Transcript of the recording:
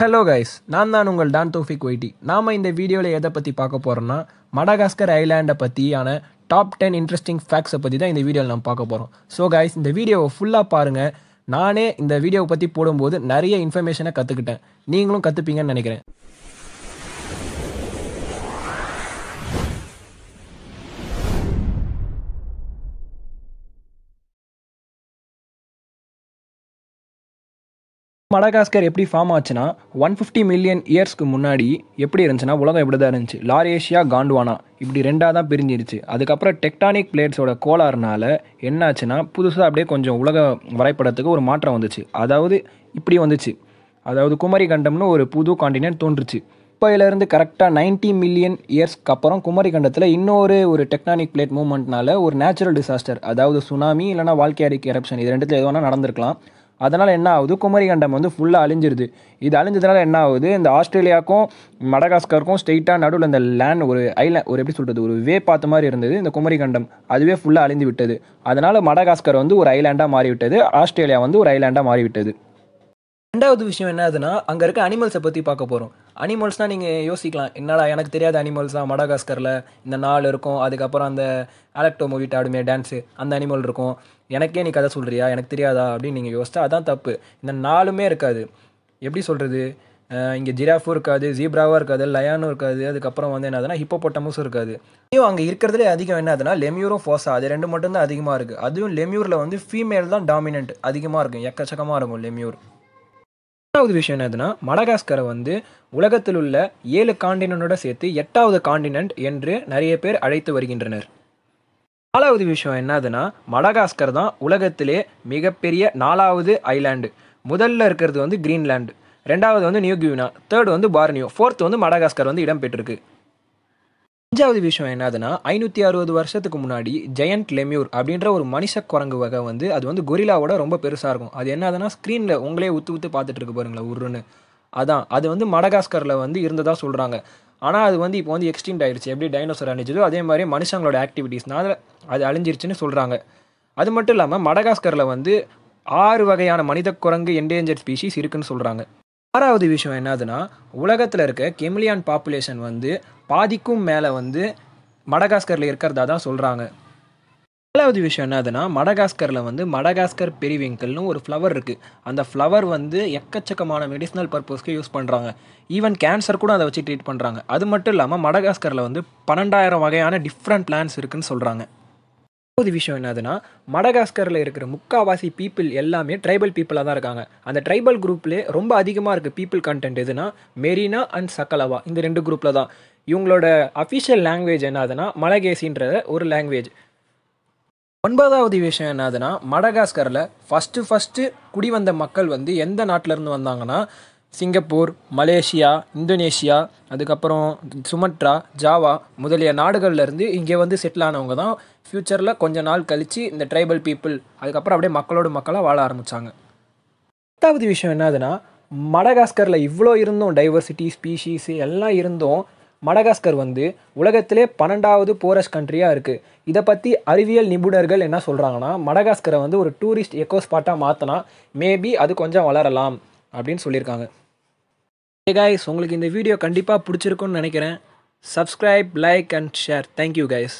hello guys நான் தான் உங்கள் டான் தோஃபிக் ஒய்டி நாம் இந்த வீடியோவில் எதை பற்றி பார்க்க போகிறோம்னா மடகாஸ்கர் ஐலாண்டை பற்றியான டாப் டென் இன்ட்ரெஸ்டிங் ஃபேக்ட்ஸை பற்றி தான் இந்த வீடியோவில் நம்ம பார்க்க போகிறோம் ஸோ கைஸ் இந்த வீடியோவை ஃபுல்லாக பாருங்கள் நானே இந்த வீடியோவை பற்றி போடும்போது நிறைய இன்ஃபர்மேஷனை கற்றுக்கிட்டேன் நீங்களும் கற்றுப்பீங்கன்னு நினைக்கிறேன் மடகாஸ்கர் எப்படி ஃபார்ம் ஆச்சுன்னா ஒன் ஃபிஃப்டி மில்லியன் இயர்ஸ்க்கு முன்னாடி எப்படி இருந்துச்சுன்னா உலகம் இப்படி தான் இருந்துச்சு லாரேஷியா காண்டுவானா இப்படி ரெண்டாக தான் பிரிஞ்சிருச்சு அதுக்கப்புறம் டெக்டானிக் பிளேட்ஸோட கோளாறுனால என்னாச்சுன்னா புதுசாக அப்படியே கொஞ்சம் உலக வரைபடத்துக்கு ஒரு மாற்றம் வந்துச்சு அதாவது இப்படி வந்துச்சு அதாவது குமரி கண்டம்னு ஒரு புது காண்டினென்ட் தோன்றுச்சு இப்போலேருந்து கரெக்டாக நைன்ட்டி மில்லியன் இயர்ஸ்க்கு அப்புறம் குமரி கண்டத்தில் இன்னொரு ஒரு டெக்னானிக் பிளேட் மூவ்மெண்ட்னால ஒரு நேச்சுரல் டிசாஸ்டர் அதாவது சுனாமி இல்லைனா வாழ்க்கை அறிக்கை எரப்ஷன் இது ரெண்டுத்தில் எதுவானா நடந்திருக்கலாம் அதனால் என்ன ஆகுது குமரி கண்டம் வந்து ஃபுல்லாக அழிஞ்சிருது இது அழிஞ்சதுனால என்ன ஆகுது இந்த ஆஸ்திரேலியாவுக்கும் மடகாஸ்கருக்கும் ஸ்ட்ரெயிட்டாக நடுவில் இந்த லேண்ட் ஒரு ஐலேண்ட் ஒரு எப்படி சொல்கிறது ஒரு வே பார்த்த மாதிரி இருந்தது இந்த குமரி கண்டம் அதுவே ஃபுல்லாக அழிந்து விட்டது அதனால் மடகாஸ்கர் வந்து ஒரு ஐலேண்டாக மாறிவிட்டது ஆஸ்திரேலியா வந்து ஒரு ஐலேண்டாக மாறிவிட்டது ரெண்டாவது விஷயம் என்னதுன்னா அங்கே இருக்க அனிமல்ஸை பற்றி பார்க்க போகிறோம் அனிமல்ஸ்னால் நீங்கள் யோசிக்கலாம் என்னடா எனக்கு தெரியாத அனிமல்ஸாக மடகாஸ்கரில் இந்த நாள் இருக்கும் அதுக்கப்புறம் அந்த அலக்டோ மூவி ஆடுமே டான்ஸு அந்த அனிமல் இருக்கும் எனக்கே நீ கதை சொல்கிறியா எனக்கு தெரியாதா அப்படின்னு நீங்கள் யோசிச்சா அதான் தப்பு இந்த நாலுமே இருக்காது எப்படி சொல்கிறது இங்கே ஜிராஃபும் இருக்காது ஜீப்ராவும் இருக்காது லயானும் இருக்காது அதுக்கப்புறம் வந்து என்னதுன்னா ஹிப்போபோட்டமுஸும் இருக்காது இன்னும் அங்கே இருக்கிறதுல அதிகம் என்னதுன்னா லெமியூரும் ஃபோஸா அது ரெண்டு மட்டும்தான் அதிகமாக இருக்குது அதுவும் லெமியூரில் வந்து ஃபீமேல் தான் டாமினன்ட் அதிகமாக இருக்கும் எக்கச்சக்கமாக இருக்கும் லெமியூர் எட்டாவது விஷயம் என்னதுன்னா மடகாஸ்கரை வந்து உலகத்தில் உள்ள ஏழு காண்டினோட சேர்த்து எட்டாவது காண்டினென்ட் என்று நிறைய பேர் அழைத்து வருகின்றனர் நாலாவது விஷயம் என்னதுன்னா மடகாஸ்கர் தான் உலகத்திலே மிகப்பெரிய நாலாவது ஐலாண்டு முதல்ல இருக்கிறது வந்து கிரீன்லாண்டு ரெண்டாவது வந்து நியூ கியூனா தேர்டு வந்து பார்னியோ ஃபோர்த் வந்து மடகாஸ்கர் வந்து இடம்பெற்றிருக்கு அஞ்சாவது விஷயம் என்னதுன்னா ஐநூற்றி அறுபது வருஷத்துக்கு முன்னாடி ஜெயண்ட் லெமியூர் அப்படின்ற ஒரு மனுஷ குரங்கு வகை வந்து அது வந்து கொரிலாவோட ரொம்ப பெருசாக இருக்கும் அது என்னதுன்னா ஸ்க்ரீனில் உங்களே உத்து ஊத்து பார்த்துட்டு இருக்கு பாருங்களேன் உருன்னு அதான் அது வந்து மடகாஸ்கரில் வந்து இருந்ததாக சொல்கிறாங்க ஆனால் அது வந்து இப்போ வந்து எக்ஸ்டிண்ட் ஆயிடுச்சு எப்படி டைனோசர் அழிஞ்சதோ அதே மாதிரி மனுஷங்களோட ஆக்டிவிட்டீஸ்னால் அது அழிஞ்சிருச்சுன்னு சொல்கிறாங்க அது மட்டும் இல்லாமல் மடகாஸ்கரில் வந்து ஆறு வகையான மனித குரங்கு என்டேஞ்சர் ஸ்பீஷிஸ் இருக்குன்னு சொல்கிறாங்க ஆறாவது விஷயம் என்னதுன்னா உலகத்தில் இருக்க கெமிலியான் பாப்புலேஷன் வந்து பாதிக்கும் மேலே வந்து மடகாஸ்கரில் இருக்கிறதா தான் சொல்கிறாங்க ஏழாவது விஷயம் என்னதுன்னா மடகாஸ்கரில் வந்து மடகாஸ்கர் பெரிவிங்கல்னு ஒரு ஃப்ளவர் இருக்குது அந்த ஃப்ளவர் வந்து எக்கச்சக்கமான மெடிசனல் பர்பஸ்க்கு யூஸ் பண்ணுறாங்க ஈவன் கேன்சர் கூட அதை வச்சு ட்ரீட் பண்ணுறாங்க அது மட்டும் இல்லாமல் மடகாஸ்கரில் வந்து பன்னெண்டாயிரம் வகையான டிஃப்ரெண்ட் பிளான்ஸ் இருக்குதுன்னு சொல்கிறாங்க ஏழாவது விஷயம் என்னதுன்னா மடகாஸ்கரில் இருக்கிற முக்காவாசி பீப்புள் எல்லாமே ட்ரைபல் பீப்புளாக தான் இருக்காங்க அந்த ட்ரைபல் குரூப்லேயே ரொம்ப அதிகமாக இருக்குது பீப்புள் கண்டென்ட் எதுனா மெரினா அண்ட் சக்கலவா இந்த ரெண்டு குரூப்பில் தான் இவங்களோட அஃபிஷியல் லாங்குவேஜ் என்னதுன்னா மலகேசின்றத ஒரு லாங்குவேஜ் ஒன்பதாவது விஷயம் என்னதுன்னா மடகாஸ்கரில் ஃபஸ்ட்டு ஃபஸ்ட்டு குடி வந்த மக்கள் வந்து எந்த நாட்டிலேருந்து வந்தாங்கன்னா சிங்கப்பூர் மலேசியா இந்தோனேஷியா அதுக்கப்புறம் சுமட்ரா ஜாவா முதலிய நாடுகள்லேருந்து இங்கே வந்து செட்டில் ஆனவங்க தான் ஃப்யூச்சரில் கொஞ்ச நாள் கழித்து இந்த ட்ரைபல் பீப்புள் அதுக்கப்புறம் அப்படியே மக்களோட மக்களாக வாழ ஆரம்பித்தாங்க பத்தாவது விஷயம் என்னதுன்னா மடகாஸ்கரில் இவ்வளோ இருந்தும் டைவர்சிட்டி ஸ்பீஷீஸ் எல்லாம் இருந்தும் மடகாஸ்கர் வந்து உலகத்திலே பன்னெண்டாவது போரஸ்ட் கண்ட்ரியாக இருக்குது இதை பற்றி அறிவியல் நிபுணர்கள் என்ன சொல்கிறாங்கன்னா மடகாஸ்கரை வந்து ஒரு டூரிஸ்ட் எக்கோ ஸ்பாட்டாக மாற்றினா மேபி அது கொஞ்சம் வளரலாம் அப்படின்னு சொல்லியிருக்காங்க ஏ கைஸ் உங்களுக்கு இந்த வீடியோ கண்டிப்பாக பிடிச்சிருக்குன்னு நினைக்கிறேன் subscribe like and share thank you guys